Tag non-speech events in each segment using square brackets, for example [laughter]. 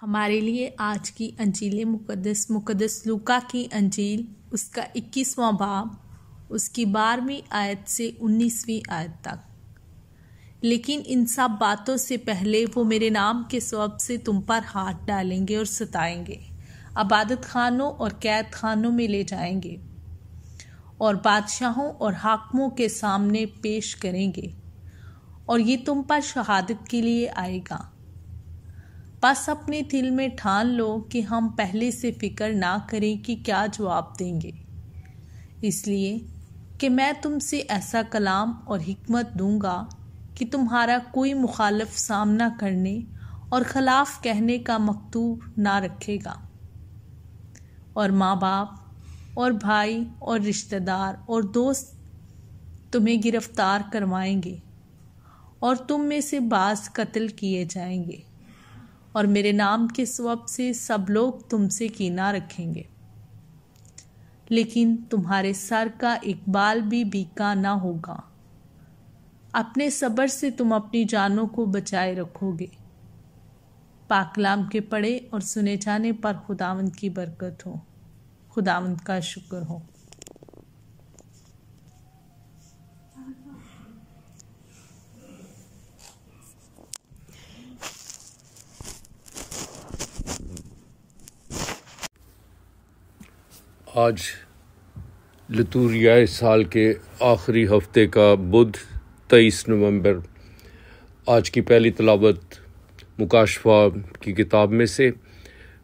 हमारे लिए आज की अंजील मुकदस मुकदस लुका की अंजील उसका इक्कीसवां बाब उसकी बारहवीं आयत से उन्नीसवीं आयत तक लेकिन इन सब बातों से पहले वो मेरे नाम के सब से तुम पर हाथ डालेंगे और सताएंगे आबादत खानों और कैद खानों में ले जाएंगे और बादशाहों और हाकमों के सामने पेश करेंगे और ये तुम पर शहादत के लिए आएगा बस अपने दिल में ठान लो कि हम पहले से फिक्र ना करें कि क्या जवाब देंगे इसलिए कि मैं तुमसे ऐसा कलाम और हमत दूंगा कि तुम्हारा कोई मुखालफ सामना करने और खिलाफ कहने का मकतूब ना रखेगा और माँ बाप और भाई और रिश्तेदार और दोस्त तुम्हें गिरफ्तार करवाएंगे और तुम में से बाज कत्ल किए जाएंगे और मेरे नाम के स्वप से सब लोग तुमसे कीना रखेंगे लेकिन तुम्हारे सर का एक बाल भी बीका ना होगा अपने सब्र से तुम अपनी जानों को बचाए रखोगे पाकलाम के पड़े और सुने जाने पर खुदावंद की बरकत हो खुदावंद का शुक्र हो आज लतूरिया साल के आखिरी हफ्ते का बुध तेईस नवंबर आज की पहली तलावत मुकाशफा की किताब में से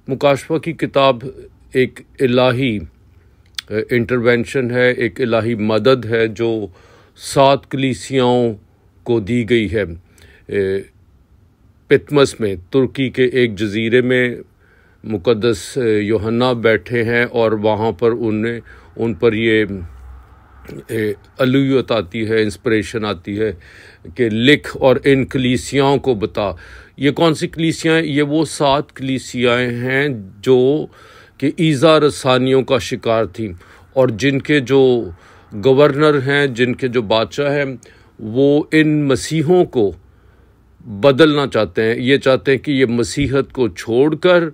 मुकाशफा की किताब एक इलाही इंटरवेंशन है एक इलाही मदद है जो सात कलीसियाओं को दी गई है पितमस में तुर्की के एक जजीरे में मुक़दस योहन्ना बैठे हैं और वहाँ पर उन्हें उन पर ये अलूत आती है इंस्पिरेशन आती है कि लिख और इन कलीसियाओं को बता ये कौन सी कलीसियाँ ये वो सात कलीसियाएँ हैं जो कि ईज़ा रसानियों का शिकार थीं और जिनके जो गवर्नर हैं जिनके जो बादशाह हैं वो इन मसीहों को बदलना चाहते हैं ये चाहते हैं कि ये मसीहत को छोड़कर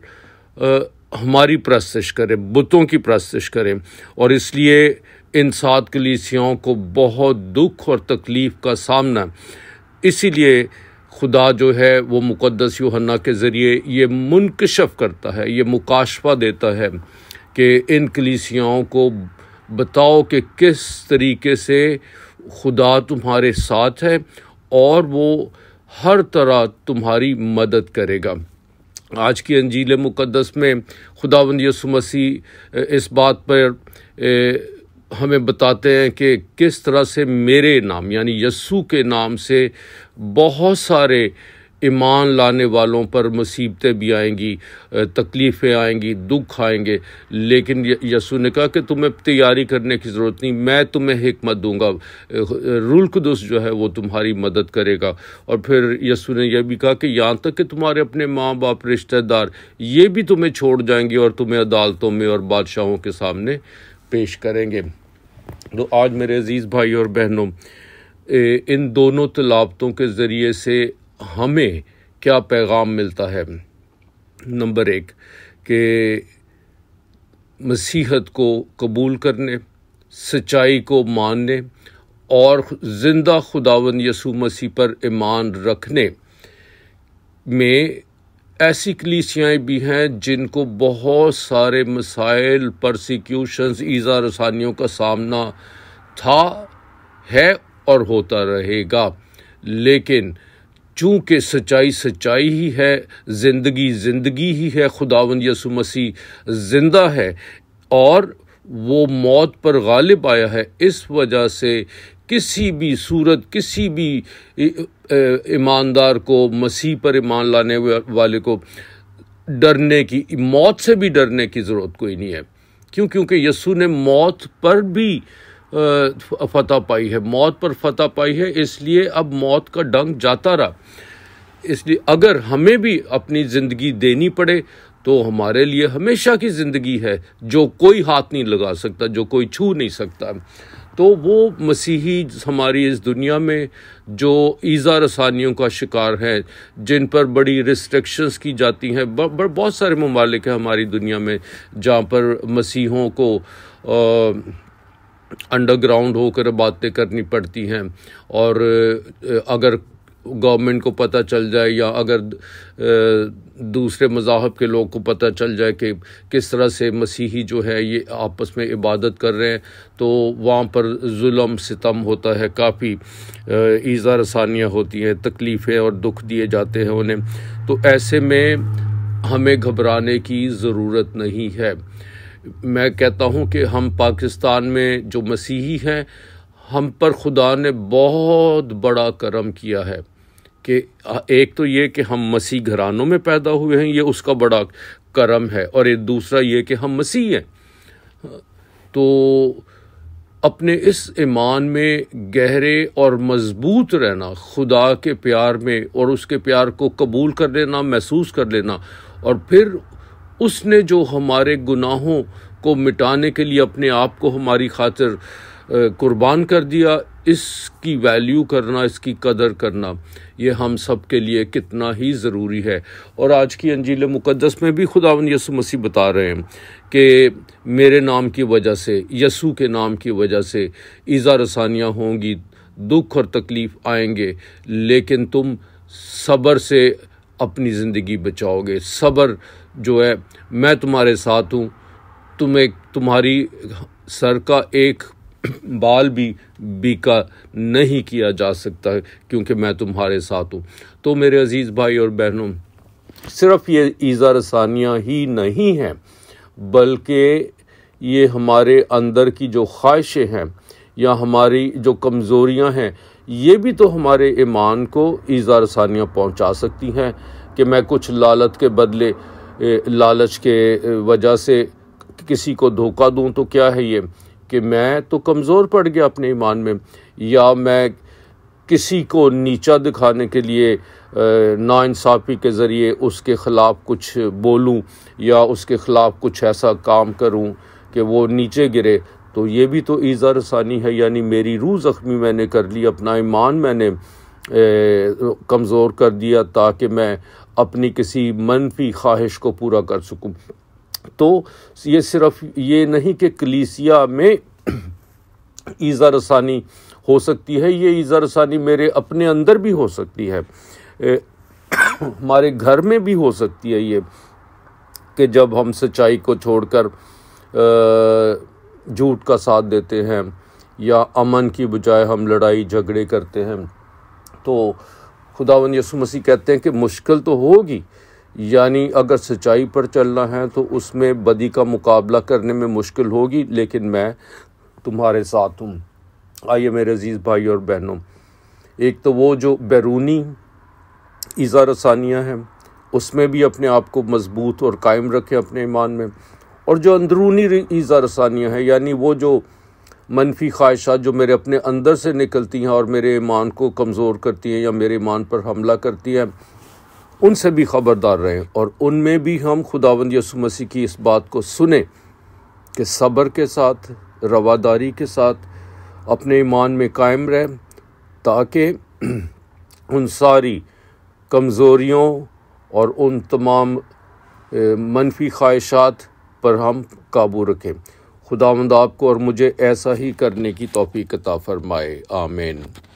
हमारी प्रस्तश करें बुतों की प्रस्तश करें और इसलिए इन सात कलीसियाओं को बहुत दुख और तकलीफ़ का सामना इसीलिए खुदा जो है वो मुक़दस यूहन्ना के ज़रिए ये मुनकशफ करता है ये मुकाशफा देता है कि इन कलीसियाओं को बताओ कि किस तरीके से खुदा तुम्हारे साथ है और वो हर तरह तुम्हारी मदद करेगा आज की अंजील मुक़दस में खुदावंद यसु मसीह इस बात पर हमें बताते हैं कि किस तरह से मेरे नाम यानी यस्सु के नाम से बहुत सारे ईमान लाने वालों पर मुसीबतें भी आएंगी तकलीफ़ें आएंगी दुख आएंगे लेकिन यसु ने कहा कि तुम्हें तैयारी करने की ज़रूरत नहीं मैं तुम्हें हमत दूंगा रूल जो है वो तुम्हारी मदद करेगा और फिर यसु ने यह भी कहा कि यहाँ तक कि तुम्हारे अपने माँ बाप रिश्तेदार ये भी तुम्हें छोड़ जाएंगे और तुम्हें अदालतों में और बादशाहों के सामने पेश करेंगे तो आज मेरे अज़ीज़ भाई और बहनों इन दोनों तलावतों के ज़रिए से हमें क्या पैगाम मिलता है नंबर एक कि मसीहत को कबूल करने सच्चाई को मानने और ज़िंदा खुदावन यसु मसीह पर ईमान रखने में ऐसी कलीसियाएँ भी हैं जिनको बहुत सारे मसाइल परसिक्यूशंस ईज़ा रसानियों का सामना था है और होता रहेगा लेकिन चूँकि सच्चाई सच्चाई ही है ज़िंदगी ज़िंदगी ही है खुदावन यसु मसीह ज़िंदा है और वो मौत पर गालिब आया है इस वजह से किसी भी सूरत किसी भी ईमानदार को मसीह पर ईमान लाने वाले को डरने की मौत से भी डरने की ज़रूरत कोई नहीं है क्यों क्योंकि यसु ने मौत पर भी फतह पाई है मौत पर फतह पाई है इसलिए अब मौत का डंग जाता रहा इसलिए अगर हमें भी अपनी ज़िंदगी देनी पड़े तो हमारे लिए हमेशा की ज़िंदगी है जो कोई हाथ नहीं लगा सकता जो कोई छू नहीं सकता तो वो मसीही हमारी इस दुनिया में जो ईज़ा रसानियों का शिकार है जिन पर बड़ी रिस्ट्रिक्शंस की जाती हैं बहुत सारे ममालिक हैं हमारी दुनिया में जहाँ पर मसीहों को आ, अंडरग्राउंड होकर बातें करनी पड़ती हैं और अगर गवर्नमेंट को पता चल जाए या अगर दूसरे मजाहब के लोग को पता चल जाए कि किस तरह से मसीही जो है ये आपस में इबादत कर रहे हैं तो वहाँ पर जुल्म सितम होता है काफ़ी ईज़ा रसानियाँ होती हैं तकलीफ़ें और दुख दिए जाते हैं उन्हें तो ऐसे में हमें घबराने की ज़रूरत नहीं है मैं कहता हूँ कि हम पाकिस्तान में जो मसीही हैं हम पर खुदा ने बहुत बड़ा करम किया है कि एक तो ये कि हम मसीह घरानों में पैदा हुए हैं ये उसका बड़ा करम है और एक दूसरा ये कि हम मसीह हैं तो अपने इस ईमान में गहरे और मजबूत रहना खुदा के प्यार में और उसके प्यार को कबूल कर लेना महसूस कर लेना और फिर उसने जो हमारे गुनाहों को मिटाने के लिए अपने आप को हमारी खातिर कुर्बान कर दिया इसकी वैल्यू करना इसकी कदर करना ये हम सब के लिए कितना ही ज़रूरी है और आज की अंजील मुक़दस में भी खुदावन यसु मसीह बता रहे हैं कि मेरे नाम की वजह से यसु के नाम की वजह से ईज़ा रसानियाँ होंगी दुख और तकलीफ़ आएंगे लेकिन तुम सब्र से अपनी ज़िंदगी बचाओगे सब्र जो है मैं तुम्हारे साथ हूँ तुम्हें तुम्हारी सर का एक [clears throat] बाल भी बीका नहीं किया जा सकता क्योंकि मैं तुम्हारे साथ हूँ तो मेरे अजीज़ भाई और बहनों सिर्फ ये ईज़ा रसानियाँ ही नहीं हैं बल्कि ये हमारे अंदर की जो ख्वाहिशें हैं या हमारी जो कमज़ोरियाँ हैं ये भी तो हमारे ईमान को ईज़ा रसानियाँ पहुँचा सकती हैं कि मैं कुछ लालत के बदले लालच के वजह से किसी को धोखा दूं तो क्या है ये कि मैं तो कमज़ोर पड़ गया अपने ईमान में या मैं किसी को नीचा दिखाने के लिए नाानसाफ़ी के ज़रिए उसके ख़िलाफ़ कुछ बोलूं या उसके ख़िलाफ़ कुछ ऐसा काम करूं कि वो नीचे गिरे तो ये भी तो ईज़ा रसानी है यानी मेरी रूह ज़ख्मी मैंने कर ली अपना ईमान मैंने कमज़ोर कर दिया ताकि मैं अपनी किसी मनफी ख्वाहिश को पूरा कर सकूं तो ये सिर्फ ये नहीं कि कलीसिया में [clears throat] ईज़ा रसानी हो सकती है ये ईज़ा रसानी मेरे अपने अंदर भी हो सकती है [clears throat] हमारे घर में भी हो सकती है ये कि जब हम सच्चाई को छोड़कर झूठ का साथ देते हैं या अमन की बजाय हम लड़ाई झगड़े करते हैं तो खुदा यसु मसीह कहते हैं कि मुश्किल तो होगी यानी अगर सच्चाई पर चलना है तो उसमें बदी का मुकाबला करने में मुश्किल होगी लेकिन मैं तुम्हारे साथ हूँ आइए मेरे अजीज़ भाई और बहनों एक तो वो जो बैरूनी ईज़ा रसानियाँ हैं उसमें भी अपने आप को मजबूत और कायम रखें अपने ईमान में और जो अंदरूनी ईज़ा रसानियाँ हैं यानी वो जो मनफी ख्वाहिशात जो मेरे अपने अंदर से निकलती हैं और मेरे ईमान को कमज़ोर करती हैं या मेरे ईमान पर हमला करती हैं उनसे भी ख़बरदार रहें और उनमें भी हम खुदावंद यसु मसीह की इस बात को सुने कि सब्र के साथ रवादारी के साथ अपने ईमान में कायम रहें ताकि [clears throat] उन सारी कमज़ोरियों और उन तमाम मनफी ख्वाहिशात पर हम काबू रखें खुदावंद आपको और मुझे ऐसा ही करने की तोफ़ी कता फरमाए आमेन